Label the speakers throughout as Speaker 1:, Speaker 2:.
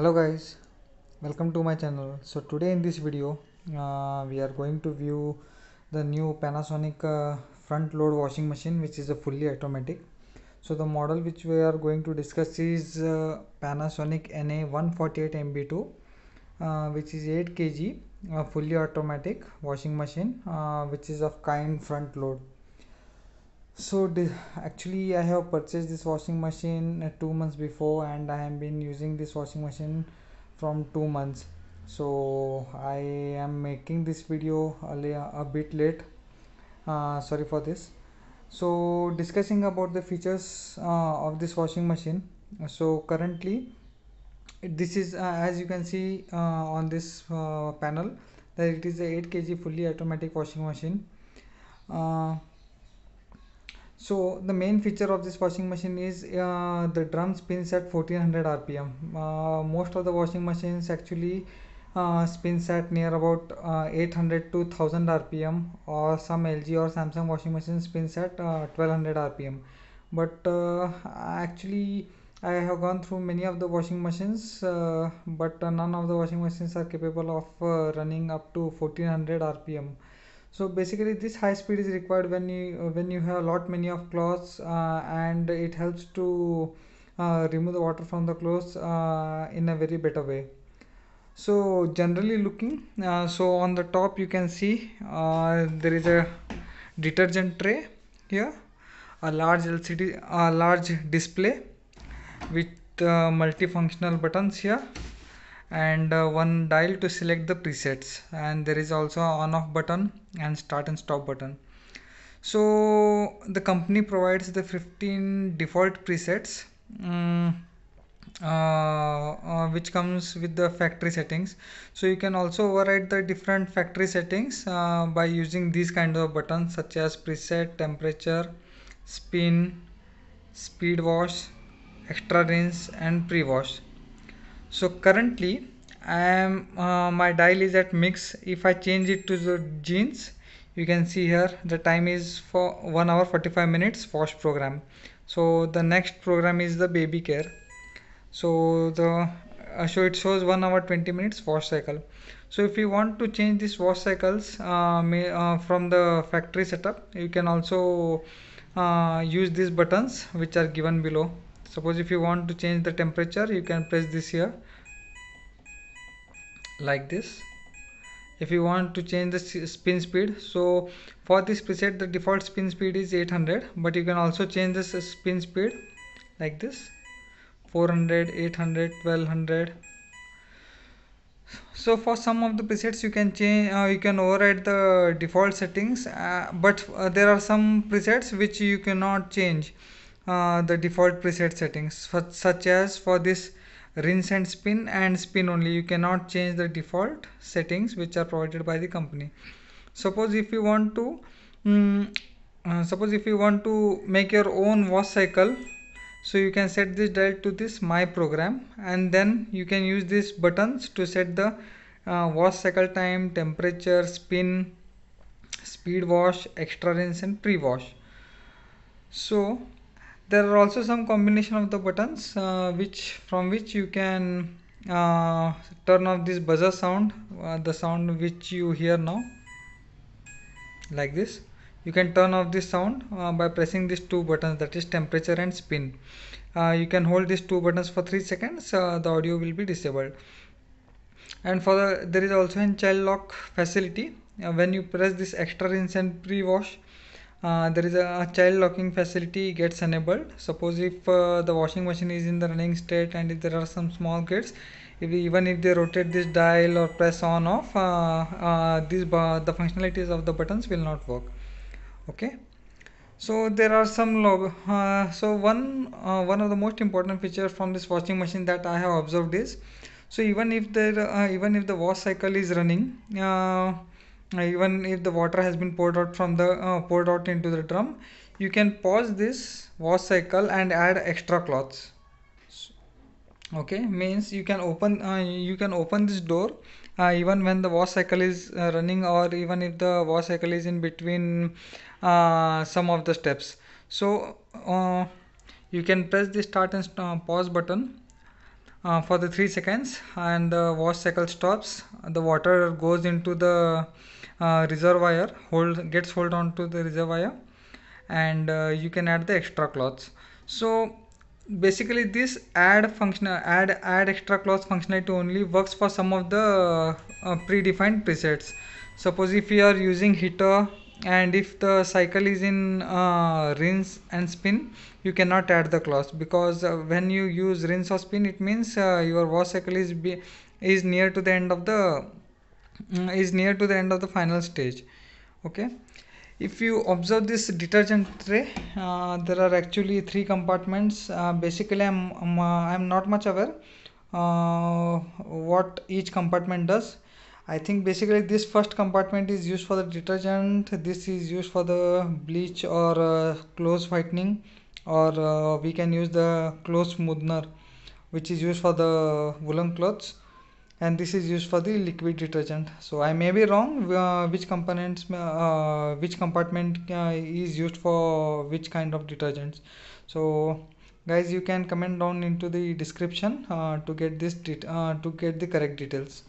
Speaker 1: hello guys welcome to my channel so today in this video uh, we are going to view the new panasonic uh, front load washing machine which is a fully automatic so the model which we are going to discuss is uh, panasonic na148mb2 uh, which is 8 kg fully automatic washing machine uh, which is of kind front load so di- actually i have purchased this washing machine uh, two months before and i have been using this washing machine from two months so i am making this video a, a bit late uh, sorry for this so discussing about the features uh, of this washing machine so currently this is uh, as you can see uh, on this panel that it is a 8 kg fully automatic washing machine so the main feature of this washing machine is uh, the drum spins at 1400 rpm. Uh, most of the washing machines actually uh, spins at near about uh, 800 to 1000 rpm or some LG or Samsung washing machine spins at 1200 uh, rpm. But uh, actually I have gone through many of the washing machines but none of the washing machines are capable of running up to 1400 rpm so basically this high speed is required when you when you have a lot many of clothes uh, and it helps to uh, remove the water from the clothes uh, in a very better way so generally looking uh, so on the top you can see uh, there is a detergent tray here a large lcd a large display with uh, multifunctional buttons here and uh, one dial to select the presets and there is also on off button and start and stop button so the company provides the 15 default presets um, uh, uh, which comes with the factory settings so you can also override the different factory settings uh, by using these kind of buttons such as preset temperature spin speed wash extra rinse and pre-wash so currently I am uh, my dial is at mix if I change it to the jeans you can see here the time is for 1 hour 45 minutes wash program so the next program is the baby care so the uh, so it shows 1 hour 20 minutes wash cycle so if you want to change this wash cycles uh, may, uh, from the factory setup you can also uh, use these buttons which are given below suppose if you want to change the temperature you can press this here like this if you want to change the spin speed so for this preset the default spin speed is 800 but you can also change this spin speed like this 400 800 1200 so for some of the presets you can change uh, you can override the default settings uh, but uh, there are some presets which you cannot change uh, the default preset settings such as for this rinse and spin and spin only you cannot change the default settings which are provided by the company suppose if you want to mm, uh, suppose if you want to make your own wash cycle so you can set this dial to this my program and then you can use these buttons to set the uh, wash cycle time temperature spin speed wash extra rinse and pre-wash so there are also some combination of the buttons uh, which from which you can uh, turn off this buzzer sound uh, the sound which you hear now like this you can turn off this sound uh, by pressing these two buttons that is temperature and spin uh, you can hold these two buttons for 3 seconds uh, the audio will be disabled and for the, there is also a child lock facility when you press this extra rinse and pre-wash uh, there is a, a, child locking facility gets enabled suppose if uh, the washing machine is in the running state and if there are some small kids if even if they rotate this dial or press on off uh, uh these the functionalities of the buttons will not work okay so there are some log uh, so one uh, one of the most important feature from this washing machine that i have observed is so even if there even if the wash cycle is running uh, even if the water has been poured out from the uh, poured out into the drum you can pause this wash cycle and add extra cloths okay means you can open uh, you can open this door uh, even when the wash cycle is uh, running or even if the wash cycle is in between uh, some of the steps so uh, you can press the start and pause button uh, for the 3 seconds and the wash cycle stops the water goes into the uh, reservoir hold gets hold on to the reservoir and uh, you can add the extra cloths so basically this add function add add extra clause functionality only works for some of the uh, predefined presets suppose if you are using heater and if the cycle is in uh, rinse and spin you cannot add the cloth because uh, when you use rinse or spin it means uh, your wash cycle is be, is near to the end of the mm, is near to the end of the final stage okay if you observe this detergent tray uh, there are actually three compartments uh, basically i'm i'm, uh, I'm not much aware what each compartment does I think basically this first compartment is used for the detergent. This is used for the bleach or uh, clothes whitening or uh, we can use the clothes smoothener, which is used for the woolen clothes and this is used for the liquid detergent so i may be wrong uh, which components uh, which compartment uh, is used for which kind of detergents so guys you can comment down into the description uh, to get this uh, to get the correct details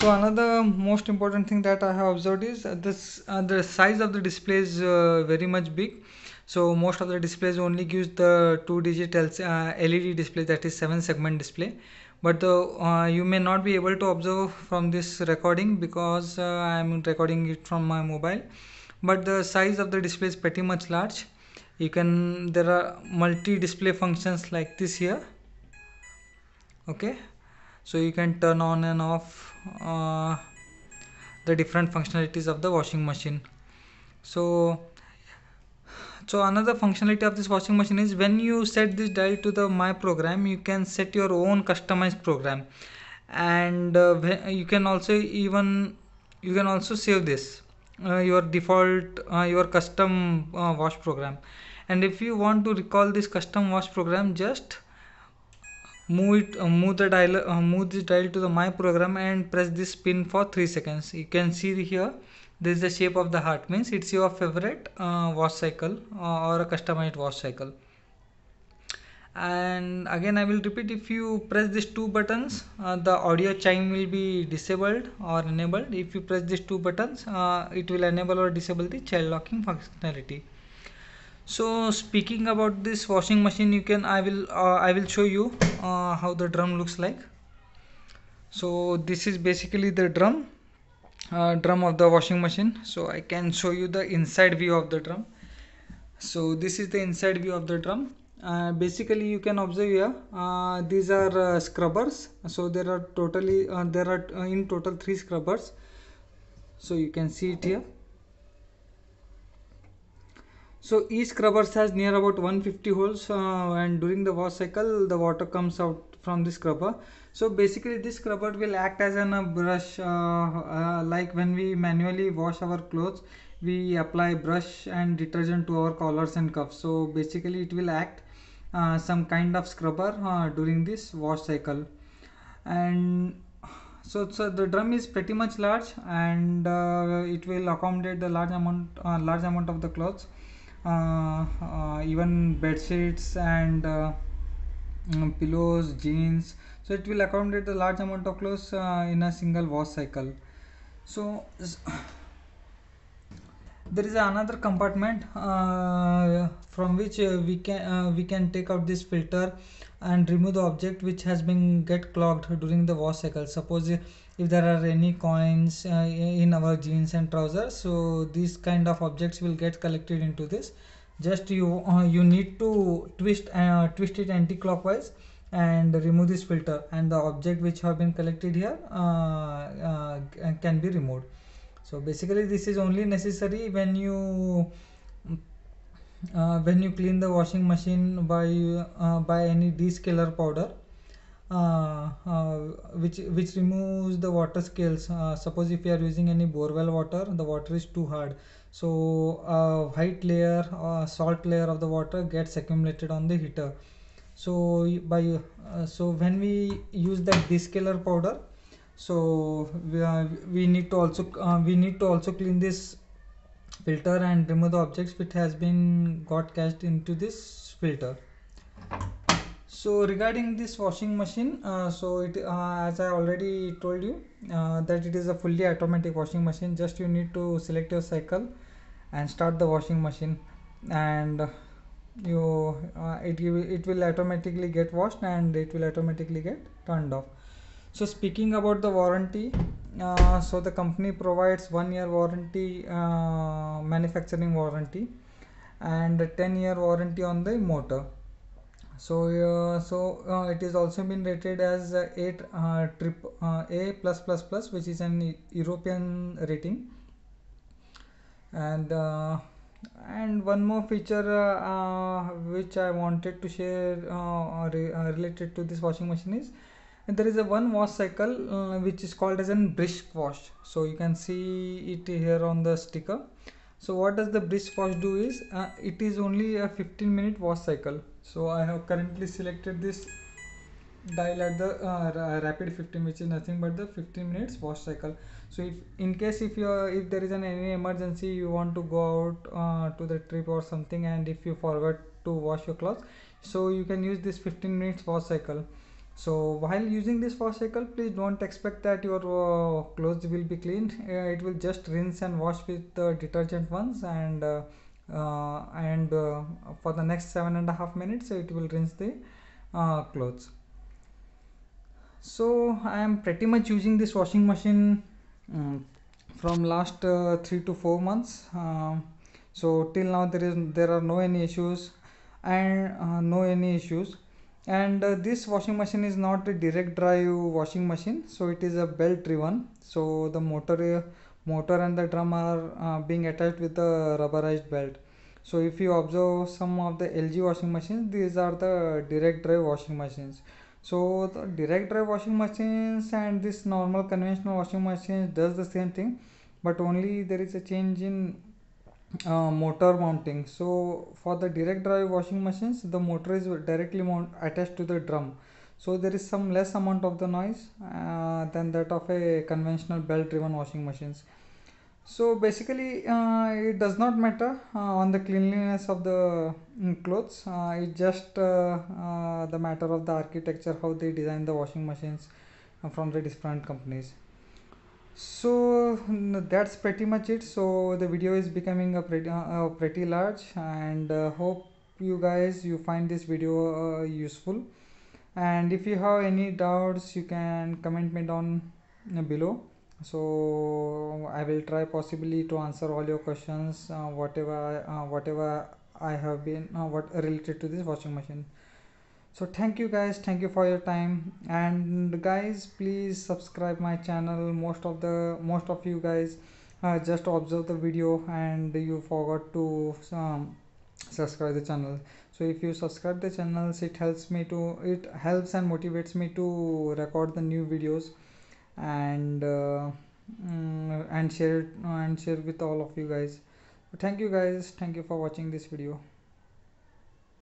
Speaker 1: so another most important thing that I have observed is this uh, the size of the display is uh, very much big. So most of the displays only gives the two digit LED uh, display that is seven segment display. But the, uh, you may not be able to observe from this recording because uh, I am recording it from my mobile. But the size of the display is pretty much large. You can there are multi display functions like this here. Okay so you can turn on and off uh, the different functionalities of the washing machine so so another functionality of this washing machine is when you set this dial to the my program you can set your own customized program and uh, you can also even you can also save this uh, your default uh, your custom uh, wash program and if you want to recall this custom wash program just move it uh, move the dial uh, move the dial to the my program and press this pin for 3 seconds you can see here this is the shape of the heart means it's your favorite uh, wash cycle uh, or a customized wash cycle and again I will repeat if you press these two buttons uh, the audio chime will be disabled or enabled if you press these two buttons uh, it will enable or disable the child locking functionality so speaking about this washing machine you can i will uh, i will show you uh, how the drum looks like so this is basically the drum uh, drum of the washing machine so i can show you the inside view of the drum so this is the inside view of the drum uh, basically you can observe here uh, these are uh, scrubbers so there are totally there are in total three scrubbers so you can see it here so each scrubbers has near about 150 holes uh, and during the wash cycle the water comes out from the scrubber. So basically this scrubber will act as an, a uh, brush uh, uh, like when we manually wash our clothes we apply brush and detergent to our collars and cuffs. So basically it will act uh, some kind of scrubber uh, during this wash cycle and so, so the drum is pretty much large and it will accommodate the large amount large amount of the clothes uh, uh, even bed sheets and uh, mm, pillows jeans so it will accommodate the large amount of clothes in a single wash cycle so there is another compartment uh, from which uh, we can uh, we can take out this filter and remove the object which has been get clogged during the wash cycle suppose if there are any coins uh, in our jeans and trousers so these kind of objects will get collected into this just you uh, you need to twist uh, twist it anti-clockwise and remove this filter and the object which have been collected here can be removed so basically this is only necessary when you uh, when you clean the washing machine by uh, by any descaler powder uh, uh which which removes the water scales uh, suppose if you are using any borewell water the water is too hard so a white layer or salt layer of the water gets accumulated on the heater so by uh, so when we use that descaler powder so we, are. we need to also uh, we need to also clean this filter and remove the objects which has been got cached into this filter so regarding this washing machine uh, so it uh, as i already told you uh, that it is a fully automatic washing machine just you need to select your cycle and start the washing machine and you uh, it, it will automatically get washed and it will automatically get turned off so speaking about the warranty uh, so the company provides one year warranty uh, manufacturing warranty and 10 year warranty on the motor so uh, so uh, it is also been rated as 8 uh, trip uh, a plus plus plus which is an european rating and and one more feature which i wanted to share related to this washing machine is and there is a one wash cycle uh, which is called as an brisk wash so you can see it here on the sticker so what does the brisk wash do is uh, it is only a 15 minute wash cycle so i have currently selected this dial at the uh, rapid 15 which is nothing but the 15 minutes wash cycle so if in case if you if there is an any emergency you want to go out uh, to the trip or something and if you forget to wash your clothes so you can use this 15 minutes wash cycle so while using this for cycle please don't expect that your uh, clothes will be cleaned uh, it will just rinse and wash with the uh, detergent once and uh, uh, and uh, for the next seven and a half minutes it will rinse the clothes so i am pretty much using this washing machine um, from last three to four months um, so till now there is there are no any issues and no any issues and uh, this washing machine is not a direct drive washing machine so it is a belt driven so the motor uh, motor and the drum are uh, being attached with a rubberized belt so if you observe some of the LG washing machines these are the direct drive washing machines so the direct drive washing machines and this normal conventional washing machines does the same thing but only there is a change in uh, motor mounting so for the direct drive washing machines the motor is directly mount, attached to the drum so there is some less amount of the noise uh, than that of a conventional belt driven washing machines so basically uh, it does not matter uh, on the cleanliness of the mm, clothes uh, it just the matter of the architecture how they design the washing machines from the different companies so that's pretty much it so the video is becoming a pretty, uh, pretty large and uh, hope you guys you find this video uh, useful and if you have any doubts you can comment me down uh, below so i will try possibly to answer all your questions uh, whatever I, uh, whatever i have been uh, what related to this washing machine so thank you guys thank you for your time and guys please subscribe my channel most of the most of you guys uh, just observe the video and you forgot to um, subscribe the channel so if you subscribe the channels it helps me to it helps and motivates me to record the new videos and uh, mm, and share it and share with all of you guys thank you guys thank you for watching this video